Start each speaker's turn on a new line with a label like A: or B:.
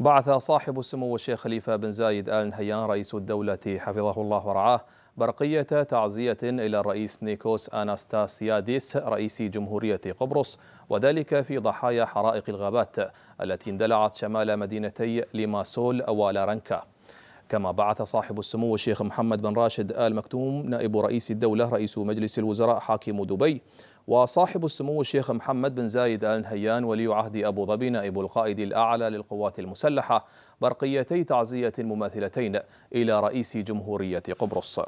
A: بعث صاحب السمو الشيخ خليفة بن زايد آل نهيان رئيس الدولة حفظه الله ورعاه برقية تعزية إلى الرئيس نيكوس أناستاسياديس رئيس جمهورية قبرص وذلك في ضحايا حرائق الغابات التي اندلعت شمال مدينتي ليماسول ولارنكا كما بعث صاحب السمو الشيخ محمد بن راشد آل مكتوم نائب رئيس الدولة رئيس مجلس الوزراء حاكم دبي وصاحب السمو الشيخ محمد بن زايد آل نهيان ولي عهد أبو ظبي نائب القائد الأعلى للقوات المسلحة برقيتي تعزية مماثلتين إلى رئيس جمهورية قبرص